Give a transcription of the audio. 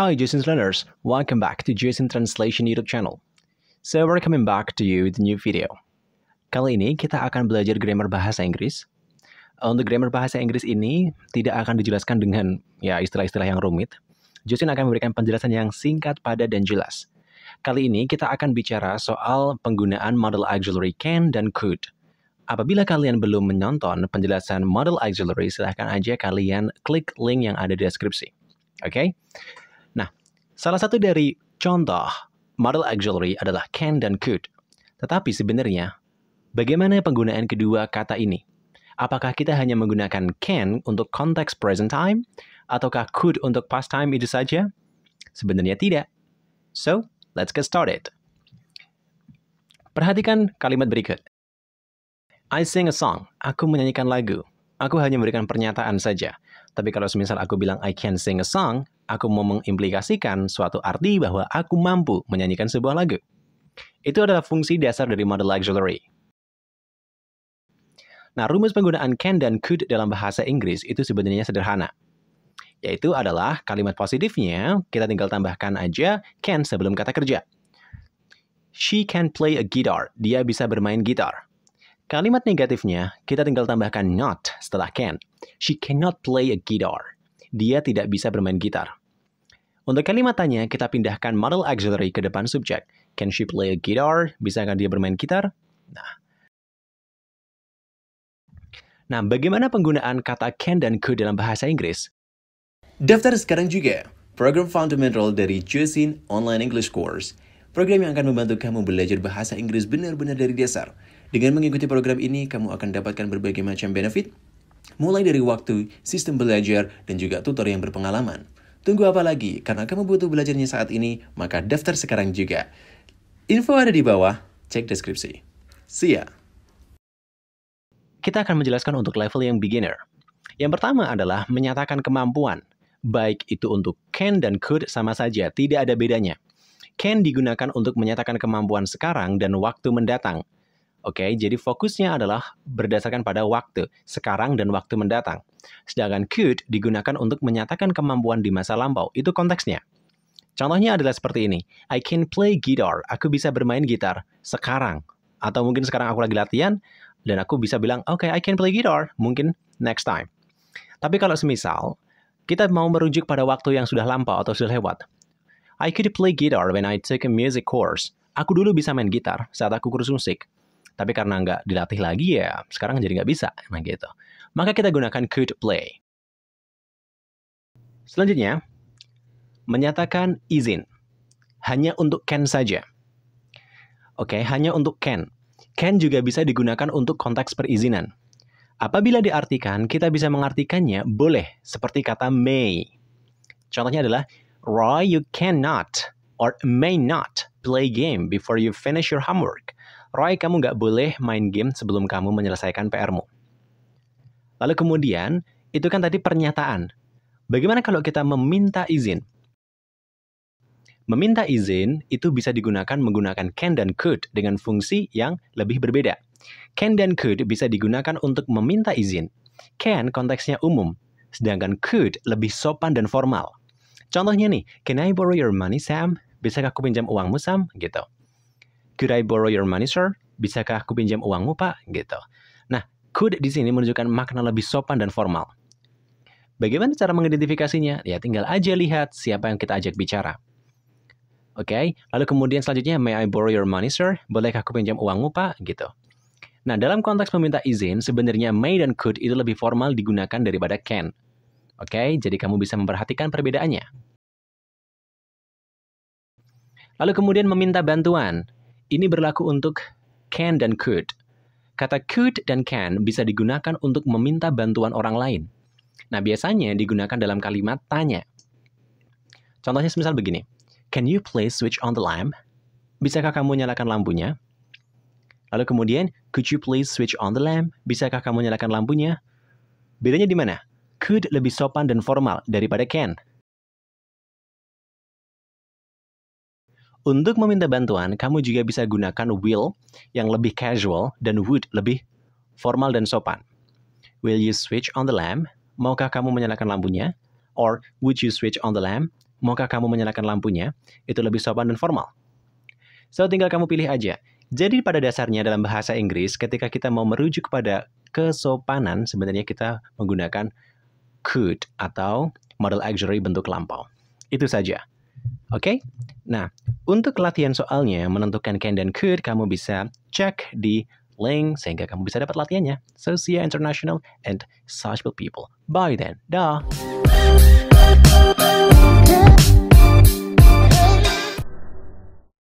Hi Jason's learners, welcome back to Jason Translation YouTube channel. So we're coming back to you with new video. Kali ini kita akan belajar grammar bahasa Inggris. Untuk grammar bahasa Inggris ini tidak akan dijelaskan dengan ya istilah-istilah yang rumit. Jason akan memberikan penjelasan yang singkat, padat, dan jelas. Kali ini kita akan bicara soal penggunaan model auxiliary can dan could. Apabila kalian belum menonton penjelasan model auxiliary, silahkan aja kalian klik link yang ada di deskripsi. Oke? Okay? Salah satu dari contoh model auxiliary adalah can dan could. Tetapi sebenarnya, bagaimana penggunaan kedua kata ini? Apakah kita hanya menggunakan can untuk konteks present time, ataukah could untuk past time itu saja? Sebenarnya tidak. So, let's get started. Perhatikan kalimat berikut. I sing a song. Aku menyanyikan lagu. Aku hanya memberikan pernyataan saja. Tapi kalau semisal aku bilang I can sing a song, aku mau mengimplikasikan suatu arti bahwa aku mampu menyanyikan sebuah lagu. Itu adalah fungsi dasar dari model auxiliary. Nah, rumus penggunaan can dan could dalam bahasa Inggris itu sebenarnya sederhana. Yaitu adalah kalimat positifnya, kita tinggal tambahkan aja can sebelum kata kerja. She can play a guitar. Dia bisa bermain gitar. Kalimat negatifnya, kita tinggal tambahkan not setelah can. She cannot play a guitar. Dia tidak bisa bermain gitar. Untuk kalimat tanya, kita pindahkan model auxiliary ke depan subjek. Can she play a guitar? Bisa Bisakah dia bermain gitar? Nah. Nah, bagaimana penggunaan kata can dan could dalam bahasa Inggris? Daftar sekarang juga program fundamental dari Jusin Online English Course. Program yang akan membantu kamu belajar bahasa Inggris benar-benar dari dasar. Dengan mengikuti program ini, kamu akan dapatkan berbagai macam benefit, mulai dari waktu, sistem belajar, dan juga tutor yang berpengalaman. Tunggu apa lagi? Karena kamu butuh belajarnya saat ini, maka daftar sekarang juga. Info ada di bawah, cek deskripsi. See ya! Kita akan menjelaskan untuk level yang beginner. Yang pertama adalah menyatakan kemampuan. Baik itu untuk can dan could sama saja, tidak ada bedanya. Can digunakan untuk menyatakan kemampuan sekarang dan waktu mendatang. Oke, jadi fokusnya adalah berdasarkan pada waktu, sekarang dan waktu mendatang. Sedangkan could digunakan untuk menyatakan kemampuan di masa lampau. Itu konteksnya. Contohnya adalah seperti ini. I can play guitar. Aku bisa bermain gitar sekarang. Atau mungkin sekarang aku lagi latihan dan aku bisa bilang, "Oke, okay, I can play guitar." Mungkin next time. Tapi kalau semisal kita mau merujuk pada waktu yang sudah lampau atau sudah lewat. I could play guitar when I took a music course. Aku dulu bisa main gitar saat aku kursus musik. Tapi karena nggak dilatih lagi ya sekarang jadi nggak bisa, nah gitu. Maka kita gunakan could play. Selanjutnya, menyatakan izin. Hanya untuk can saja. Oke, okay, hanya untuk can. Can juga bisa digunakan untuk konteks perizinan. Apabila diartikan, kita bisa mengartikannya boleh, seperti kata may. Contohnya adalah, Roy, you cannot or may not play game before you finish your homework. Roy, kamu nggak boleh main game sebelum kamu menyelesaikan PR-mu. Lalu kemudian, itu kan tadi pernyataan. Bagaimana kalau kita meminta izin? Meminta izin itu bisa digunakan menggunakan can dan could dengan fungsi yang lebih berbeda. Can dan could bisa digunakan untuk meminta izin. Can konteksnya umum, sedangkan could lebih sopan dan formal. Contohnya nih, can I borrow your money, Sam? Bisa aku pinjam uangmu, Sam? Gitu. Could I borrow your money, sir? Bisakah aku pinjam uangmu, Pak? Gitu. Nah, could di sini menunjukkan makna lebih sopan dan formal. Bagaimana cara mengidentifikasinya? Ya, tinggal aja lihat siapa yang kita ajak bicara. Oke, okay? lalu kemudian selanjutnya, may I borrow your money, sir? Bolehkah aku pinjam uangmu, Pak? Gitu. Nah, dalam konteks meminta izin, sebenarnya may dan could itu lebih formal digunakan daripada can. Oke, okay? jadi kamu bisa memperhatikan perbedaannya. Lalu kemudian meminta bantuan. Ini berlaku untuk can dan could. Kata could dan can bisa digunakan untuk meminta bantuan orang lain. Nah, biasanya digunakan dalam kalimat tanya. Contohnya semisal begini. Can you please switch on the lamp? Bisakah kamu nyalakan lampunya? Lalu kemudian, could you please switch on the lamp? Bisakah kamu nyalakan lampunya? Bedanya di mana? Could lebih sopan dan formal daripada can. Untuk meminta bantuan, kamu juga bisa gunakan will yang lebih casual dan would lebih formal dan sopan. Will you switch on the lamp? Maukah kamu menyalakan lampunya? Or would you switch on the lamp? Maukah kamu menyalakan lampunya? Itu lebih sopan dan formal. So, tinggal kamu pilih aja. Jadi pada dasarnya dalam bahasa Inggris, ketika kita mau merujuk kepada kesopanan, sebenarnya kita menggunakan could atau model auxiliary bentuk lampau. Itu saja. Oke? Okay? Nah, untuk latihan soalnya menentukan can dan could, kamu bisa cek di link sehingga kamu bisa dapat latihannya. So see you ya, international and sociable people. Bye then. Dah.